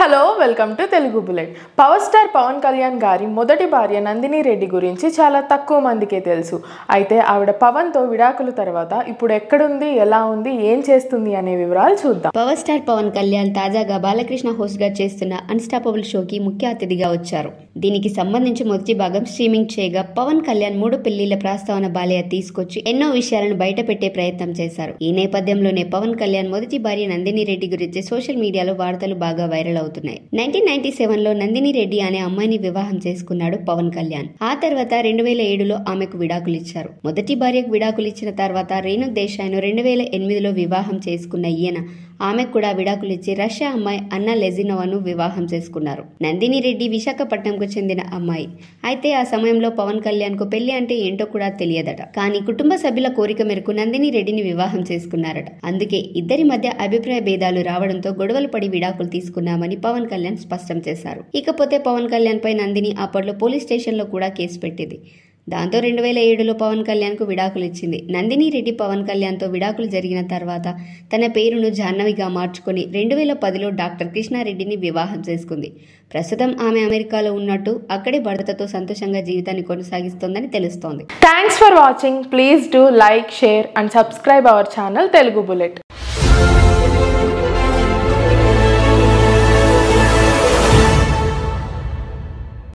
hello welcome to Telugu bullet power star Pawan Kalyan గారి మొదటి భార్య నందిని రెడ్డి గురించి చాలా తక్కువ మందికే తెలుసు అయితే ఆవిడ పవన్తో విడాకుల తర్వాత ఇప్పుడు ఎక్కడుంది ఎలా ఉంది ఏం చేస్తుంది అనే వివరాలు చూద్దాం పవర్ స్టార్ పవన్ కళ్యాణ్ తాజాగా బాలకృష్ణ హోస్ట్ గా చేస్తున్న అన్స్టాపబుల్ షోకి ముఖ్య అతిథిగా వచ్చారు దీనికి సంబంధించి మొదటి భాగం స్ట్రీమింగ్ చేయగా పవన్ కళ్యాణ్ మూడు పెళ్లిళ్ల ప్రస్తావన బాలయ్య తీసుకొచ్చి ఎన్నో విషయాలను బయటపెట్టే ప్రయత్నం చేశారు ఈ నేపథ్యంలోనే పవన్ కళ్యాణ్ మొదటి భార్య నందిని రెడ్డి గురించి సోషల్ మీడియాలో వార్తలు బాగా వైరల్ అవుతున్నాయి నైన్టీన్ నైన్టీ సెవెన్ లో నందిని రెడ్డి అనే అమ్మాయిని వివాహం చేసుకున్నాడు పవన్ కళ్యాణ్ ఆ తర్వాత రెండు వేల ఏడులో ఆమెకు విడాకులు ఇచ్చారు మొదటి భార్యకు విడాకులు ఇచ్చిన తర్వాత రేణు దేశాయ్ను రెండు వేల ఎనిమిదిలో వివాహం చేసుకున్న ఈయన ఆమెకు కూడా విడాకులిచ్చి రష్యా అమ్మాయి అన్న లెజినోవాను వివాహం చేసుకున్నారు నందిని రెడ్డి విశాఖపట్నంకు చెందిన అమ్మాయి అయితే ఆ సమయంలో పవన్ కళ్యాణ్కు పెళ్లి అంటే ఏంటో కూడా తెలియదట కానీ కుటుంబ సభ్యుల కోరిక మేరకు నందిని రెడ్డిని వివాహం చేసుకున్నారట అందుకే ఇద్దరి మధ్య అభిప్రాయ భేదాలు రావడంతో గొడవలు పడి విడాకులు తీసుకున్నామని పవన్ కళ్యాణ్ స్పష్టం చేశారు ఇకపోతే పవన్ కళ్యాణ్ పై నందిని అప్పట్లో పోలీస్ స్టేషన్లో కూడా కేసు పెట్టింది దాంతో రెండు వేల ఏడులో పవన్ కళ్యాణ్కు విడాకులు ఇచ్చింది నందిని రెడ్డి పవన్ కళ్యాణ్తో విడాకులు జరిగిన తర్వాత తన పేరును జాహ్నవిగా మార్చుకొని రెండు వేల పదిలో డాక్టర్ కృష్ణారెడ్డిని వివాహం చేసుకుంది ప్రస్తుతం ఆమె అమెరికాలో ఉన్నట్టు అక్కడే భర్తతో సంతోషంగా జీవితాన్ని కొనసాగిస్తోందని తెలుస్తోంది thanks for watching please do like share and subscribe our channel Telugu bullet